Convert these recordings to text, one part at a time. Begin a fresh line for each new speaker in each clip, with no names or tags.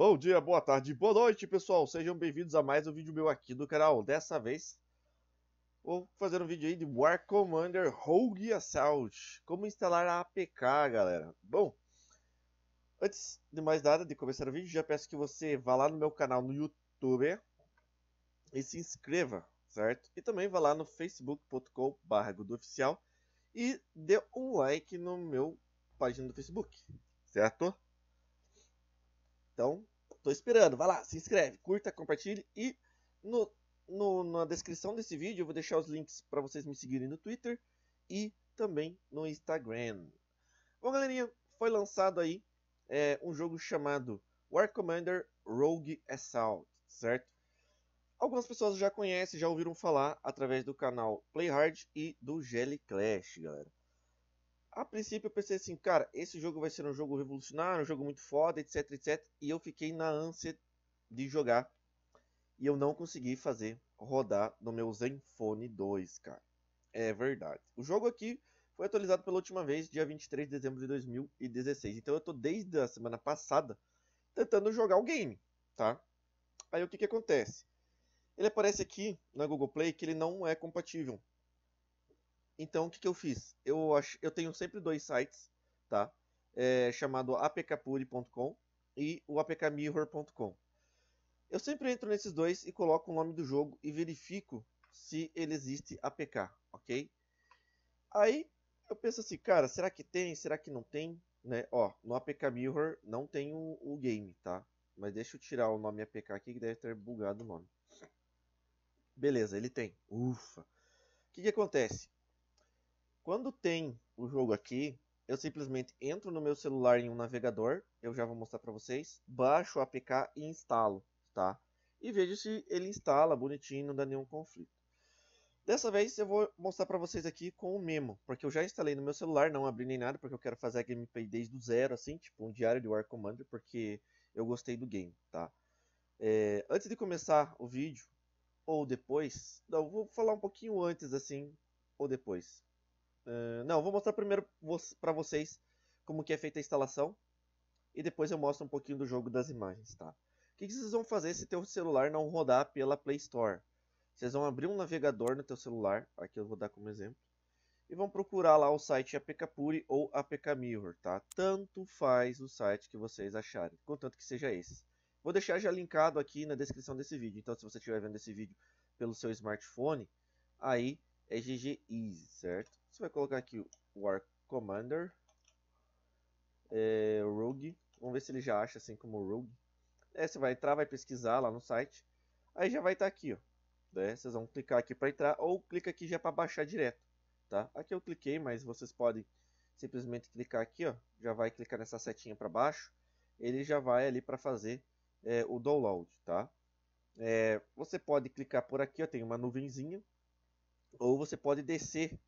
Bom dia, boa tarde, boa noite, pessoal. Sejam bem-vindos a mais um vídeo meu aqui do canal. Dessa vez, vou fazer um vídeo aí de War Commander Rogue Assault. Como instalar a APK, galera. Bom, antes de mais nada, de começar o vídeo, já peço que você vá lá no meu canal no YouTube e se inscreva, certo? E também vá lá no facebook.com.br e dê um like no meu página do Facebook, certo? Então, tô esperando. Vai lá, se inscreve, curta, compartilhe e no, no, na descrição desse vídeo eu vou deixar os links para vocês me seguirem no Twitter e também no Instagram. Bom, galerinha, foi lançado aí é, um jogo chamado War Commander Rogue Assault, certo? Algumas pessoas já conhecem, já ouviram falar através do canal Playhard e do Jelly Clash, galera. A princípio eu pensei assim, cara, esse jogo vai ser um jogo revolucionário, um jogo muito foda, etc, etc. E eu fiquei na ânsia de jogar. E eu não consegui fazer rodar no meu Zenfone 2, cara. É verdade. O jogo aqui foi atualizado pela última vez, dia 23 de dezembro de 2016. Então eu tô desde a semana passada tentando jogar o game, tá? Aí o que que acontece? Ele aparece aqui na Google Play que ele não é compatível então o que, que eu fiz? Eu, acho, eu tenho sempre dois sites, tá? É, chamado apkpuri.com e o apkmirror.com. Eu sempre entro nesses dois e coloco o nome do jogo e verifico se ele existe APK, ok? Aí eu penso assim, cara, será que tem? Será que não tem? Né? Ó, no APK Mirror não tem o, o game, tá? Mas deixa eu tirar o nome APK aqui que deve ter bugado o nome. Beleza, ele tem. Ufa. O que, que acontece? Quando tem o jogo aqui, eu simplesmente entro no meu celular em um navegador, eu já vou mostrar para vocês, baixo o APK e instalo, tá? E vejo se ele instala bonitinho, não dá nenhum conflito. Dessa vez eu vou mostrar para vocês aqui com o Memo, porque eu já instalei no meu celular, não abri nem nada, porque eu quero fazer a gameplay desde o zero, assim, tipo um diário de War Commander, porque eu gostei do game, tá? É, antes de começar o vídeo, ou depois, não, vou falar um pouquinho antes, assim, ou depois. Ah, não, vou mostrar primeiro para vocês como que é feita a instalação. E depois eu mostro um pouquinho do jogo das imagens, tá? O que, que vocês vão fazer se teu celular não rodar pela Play Store? Vocês vão abrir um navegador no teu celular, aqui eu vou dar como exemplo. E vão procurar lá o site APKPuri ou APKMirror, tá? Tanto faz o site que vocês acharem, contanto que seja esse. Vou deixar já linkado aqui na descrição desse vídeo. Então, se você estiver vendo esse vídeo pelo seu smartphone, aí é GG Easy, certo? Você vai colocar aqui War Commander, é, Rogue. Vamos ver se ele já acha assim como Rogue. É, você vai entrar, vai pesquisar lá no site. Aí já vai estar tá aqui, ó. Né? Vocês vão clicar aqui para entrar ou clica aqui já para baixar direto, tá? Aqui eu cliquei, mas vocês podem simplesmente clicar aqui, ó. Já vai clicar nessa setinha para baixo. Ele já vai ali para fazer é, o download, tá? É, você pode clicar por aqui, ó, tem uma nuvenzinha. Ou você pode descer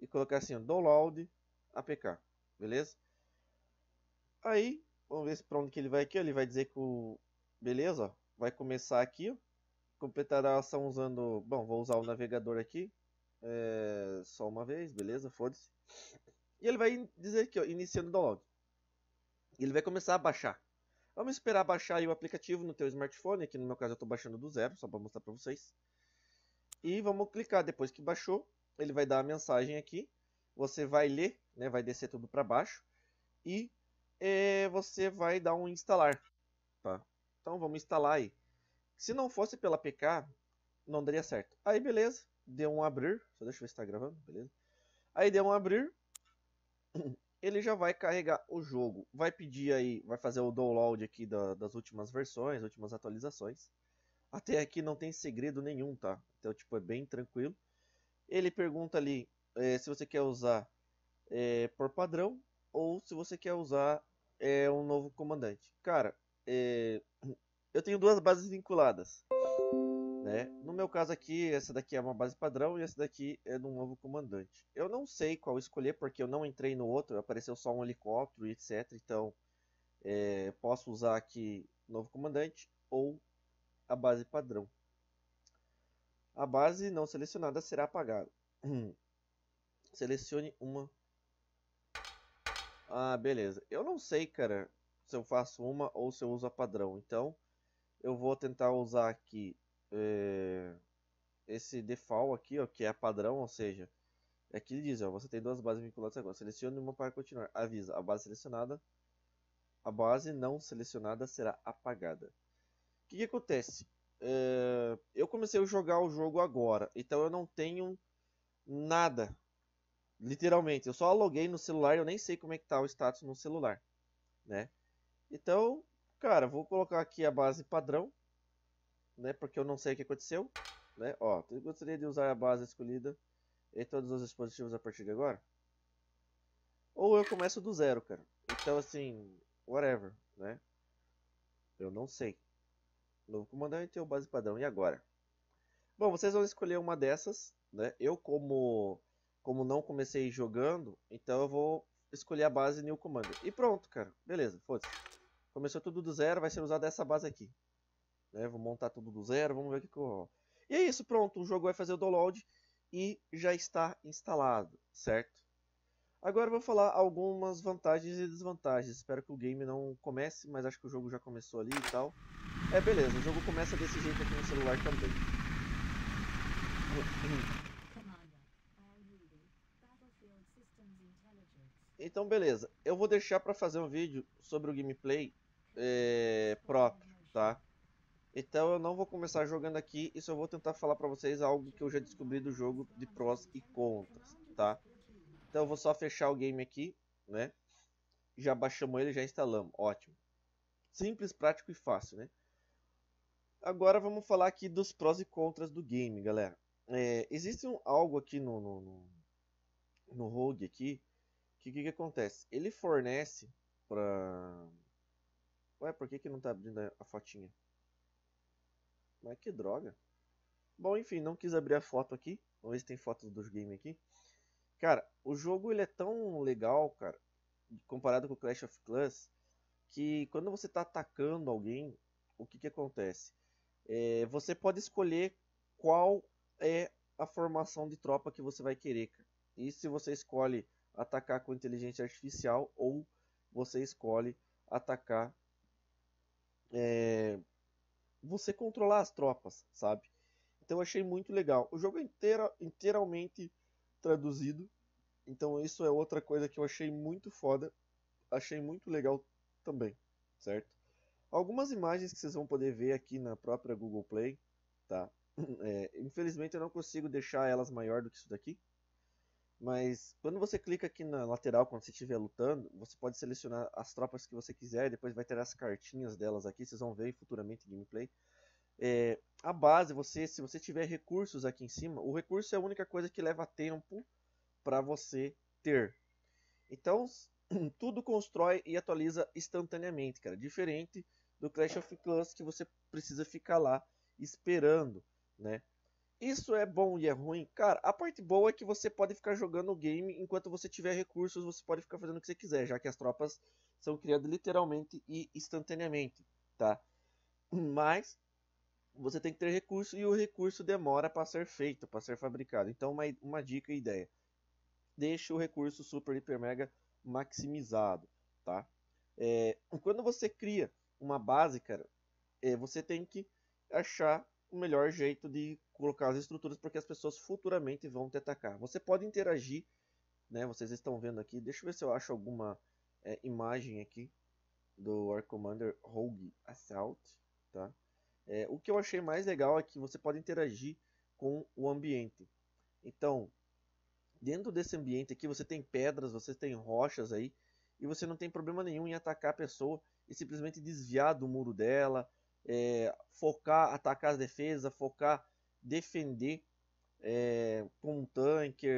e colocar assim, download APK, beleza? Aí, vamos ver para onde que ele vai aqui, ó, ele vai dizer que o... Beleza, ó, vai começar aqui, ó, completará a ação usando... Bom, vou usar o navegador aqui, é, só uma vez, beleza, foda-se. E ele vai dizer aqui, ó, iniciando o download. Ele vai começar a baixar. Vamos esperar baixar o aplicativo no teu smartphone, aqui no meu caso eu estou baixando do zero, só para mostrar para vocês. E vamos clicar depois que baixou ele vai dar a mensagem aqui, você vai ler, né, vai descer tudo para baixo e é, você vai dar um instalar, tá? Então vamos instalar aí. Se não fosse pela PK, não daria certo. Aí beleza, deu um abrir, só deixa eu ver se tá gravando, beleza? Aí deu um abrir, ele já vai carregar o jogo, vai pedir aí, vai fazer o download aqui da, das últimas versões, últimas atualizações. Até aqui não tem segredo nenhum, tá? Então tipo é bem tranquilo. Ele pergunta ali é, se você quer usar é, por padrão ou se você quer usar é, um novo comandante. Cara, é, eu tenho duas bases vinculadas. Né? No meu caso aqui, essa daqui é uma base padrão e essa daqui é de um novo comandante. Eu não sei qual escolher porque eu não entrei no outro, apareceu só um helicóptero e etc. Então, é, posso usar aqui novo comandante ou a base padrão. A base não selecionada será apagada. Selecione uma. Ah, beleza. Eu não sei, cara, se eu faço uma ou se eu uso a padrão. Então, eu vou tentar usar aqui é, esse default aqui, ó, que é a padrão, ou seja, aqui é ele diz, ó, você tem duas bases vinculadas agora. Selecione uma para continuar. Avisa, a base selecionada, a base não selecionada será apagada. O que, que acontece? Eh, eu comecei a jogar o jogo agora, então eu não tenho nada. Literalmente, eu só aluguei no celular, eu nem sei como é que tá o status no celular, né? Então, cara, vou colocar aqui a base padrão, né? Porque eu não sei o que aconteceu, né? Ó, eu gostaria de usar a base escolhida em todos os dispositivos a partir de agora. Ou eu começo do zero, cara. Então, assim, whatever, né? Eu não sei. Novo comandante ou base padrão. E agora? Bom, vocês vão escolher uma dessas. Né? Eu, como, como não comecei jogando, então eu vou escolher a base New Commander. E pronto, cara. Beleza, foda-se. Começou tudo do zero, vai ser usada essa base aqui. Né? Vou montar tudo do zero, vamos ver o que, eu vou... E é isso, pronto. O jogo vai fazer o download e já está instalado, certo? Agora vou falar algumas vantagens e desvantagens. Espero que o game não comece, mas acho que o jogo já começou ali e tal. É, beleza, o jogo começa desse jeito aqui no celular também. Então, beleza. Eu vou deixar para fazer um vídeo sobre o gameplay é, próprio, tá? Então eu não vou começar jogando aqui e só vou tentar falar para vocês algo que eu já descobri do jogo de prós e contras, tá? Então eu vou só fechar o game aqui, né? Já baixamos ele, já instalamos, ótimo. Simples, prático e fácil, né? Agora vamos falar aqui dos prós e contras do game, galera. É, existe um, algo aqui no, no, no, no Rogue aqui, que o que, que, acontece? Ele fornece pra... Ué, por que que não tá abrindo a fotinha? Mas que droga. Bom, enfim, não quis abrir a foto aqui. Vamos ver se tem fotos dos game aqui. Cara, o jogo ele é tão legal, cara, comparado com o Clash of Clans, que quando você está atacando alguém, o que, que acontece? É, você pode escolher qual é a formação de tropa que você vai querer. Cara. E se você escolhe atacar com inteligência artificial ou você escolhe atacar é, você controlar as tropas, sabe? Então eu achei muito legal. O jogo é inteira, inteiramente traduzido. Então isso é outra coisa que eu achei muito foda, achei muito legal também, certo? Algumas imagens que vocês vão poder ver aqui na própria Google Play, tá? É, infelizmente eu não consigo deixar elas maior do que isso daqui. Mas quando você clica aqui na lateral, quando você estiver lutando, você pode selecionar as tropas que você quiser. Depois vai ter as cartinhas delas aqui, vocês vão ver futuramente em gameplay. É, a base, você, se você tiver recursos aqui em cima, o recurso é a única coisa que leva tempo para você ter. Então, tudo constrói e atualiza instantaneamente, cara. Diferente do Clash of Clans que você precisa ficar lá esperando, né? Isso é bom e é ruim? Cara, a parte boa é que você pode ficar jogando o game enquanto você tiver recursos, você pode ficar fazendo o que você quiser, já que as tropas são criadas literalmente e instantaneamente, tá? Mas você tem que ter recurso e o recurso demora para ser feito, para ser fabricado. Então, uma, uma dica e ideia: deixe o recurso super, hiper, mega maximizado. Tá? É, quando você cria uma base, cara, é, você tem que achar o melhor jeito de colocar as estruturas porque as pessoas futuramente vão te atacar. Você pode interagir, né? Vocês estão vendo aqui. Deixa eu ver se eu acho alguma é, imagem aqui do War Commander Rogue Assault, tá? É, o que eu achei mais legal é que você pode interagir com o ambiente. Então, dentro desse ambiente aqui, você tem pedras, você tem rochas aí, e você não tem problema nenhum em atacar a pessoa e simplesmente desviar do muro dela, é, focar, atacar as defesas, focar, defender é, com um tanque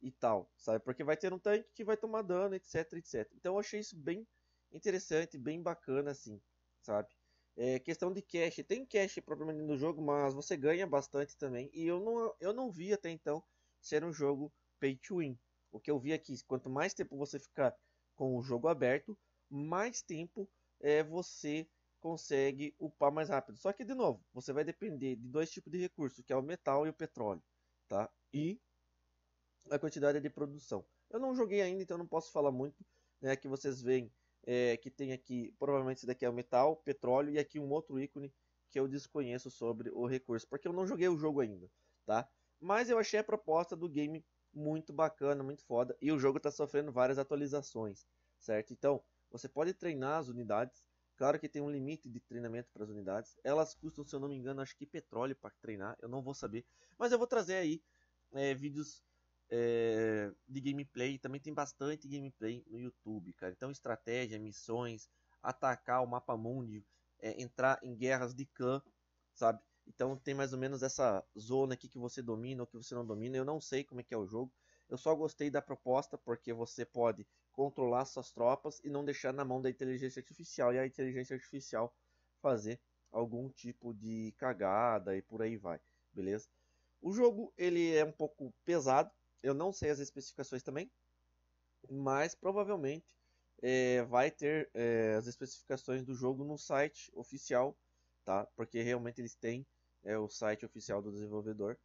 e tal, sabe? Porque vai ter um tanque que vai tomar dano, etc, etc. Então eu achei isso bem interessante, bem bacana assim, sabe? É, questão de cash, tem cash propriamente no jogo, mas você ganha bastante também. E eu não, eu não vi até então ser um jogo pay to win. O que eu vi aqui, é quanto mais tempo você ficar com o jogo aberto, mais tempo é, você consegue upar mais rápido. Só que, de novo, você vai depender de dois tipos de recursos, que é o metal e o petróleo, tá? E a quantidade de produção. Eu não joguei ainda, então não posso falar muito, né? Que vocês veem é, que tem aqui, provavelmente esse daqui é o metal, petróleo, e aqui um outro ícone que eu desconheço sobre o recurso, porque eu não joguei o jogo ainda, tá? Mas eu achei a proposta do game muito bacana, muito foda, e o jogo está sofrendo várias atualizações, certo? Então, você pode treinar as unidades, claro que tem um limite de treinamento para as unidades, elas custam, se eu não me engano, acho que petróleo para treinar, eu não vou saber, mas eu vou trazer aí é, vídeos é, de gameplay. Também tem bastante gameplay no YouTube, cara. Então, estratégia, missões, atacar o mapa mundi, é, entrar em guerras de clã, sabe? Então tem mais ou menos essa zona aqui que você domina ou que você não domina. Eu não sei como é que é o jogo. Eu só gostei da proposta porque você pode controlar suas tropas e não deixar na mão da inteligência artificial e a inteligência artificial fazer algum tipo de cagada e por aí vai, beleza? O jogo ele é um pouco pesado, eu não sei as especificações também, mas provavelmente é, vai ter é, as especificações do jogo no site oficial, tá? Porque realmente eles têm é, o site oficial do desenvolvedor,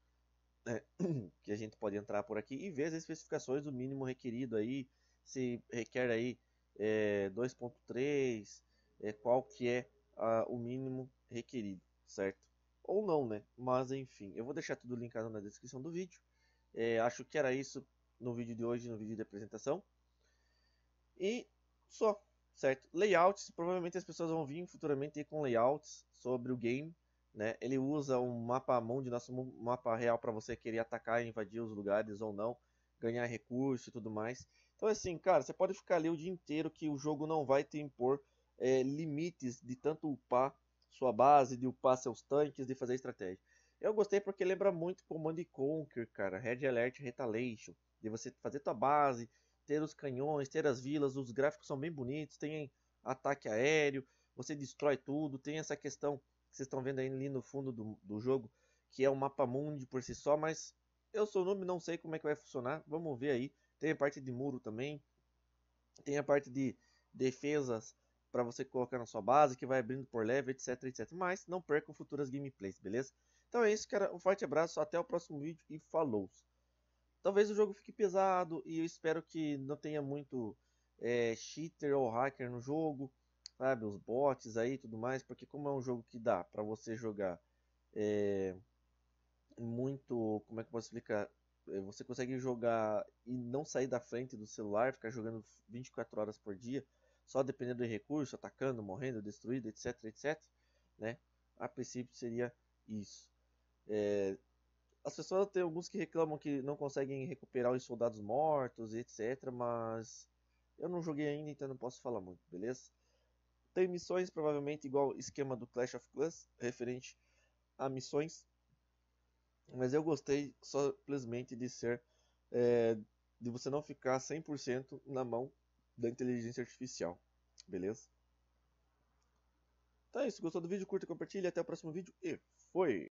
né? que a gente pode entrar por aqui e ver as especificações o mínimo requerido aí, se requer aí é, 2.3, é, qual que é a, o mínimo requerido, certo? Ou não, né? Mas enfim, eu vou deixar tudo linkado na descrição do vídeo. É, acho que era isso no vídeo de hoje, no vídeo de apresentação. E só, certo? Layouts, provavelmente as pessoas vão vir futuramente com layouts sobre o game. Né? Ele usa um mapa mão de nosso mapa real, para você querer atacar e invadir os lugares ou não, ganhar recurso e tudo mais. Então, assim, cara, você pode ficar ali o dia inteiro que o jogo não vai te impor é, limites de tanto upar sua base, de upar seus tanques, de fazer estratégia. Eu gostei porque lembra muito Command Conquer, cara, Red Alert Retaliation, de você fazer tua base, ter os canhões, ter as vilas, os gráficos são bem bonitos, tem ataque aéreo, você destrói tudo, tem essa questão que vocês estão vendo aí ali no fundo do, do jogo, que é um mapa mundi por si só, mas eu sou noob, não sei como é que vai funcionar, vamos ver aí. Tem a parte de muro também, tem a parte de defesas para você colocar na sua base, que vai abrindo por leve, etc, etc. Mas não percam futuras gameplays, beleza? Então é isso, cara. Um forte abraço, até o próximo vídeo e falou! Talvez o jogo fique pesado e eu espero que não tenha muito é, cheater ou hacker no jogo, sabe? Os bots aí tudo mais, porque como é um jogo que dá para você jogar é, muito. Como é que eu posso explicar? É, você consegue jogar e não sair da frente do celular, ficar jogando 24 horas por dia, só dependendo de recurso, atacando, morrendo, destruído, etc, etc, né? A princípio seria isso. É, as pessoas tem alguns que reclamam que não conseguem recuperar os soldados mortos e etc, mas eu não joguei ainda, então não posso falar muito, beleza? Tem missões provavelmente igual o esquema do Clash of Clans, referente a missões, mas eu gostei simplesmente de ser é, de você não ficar 100% na mão da inteligência artificial, beleza? Então é isso, gostou do vídeo, curta, compartilha, até o próximo vídeo e foi!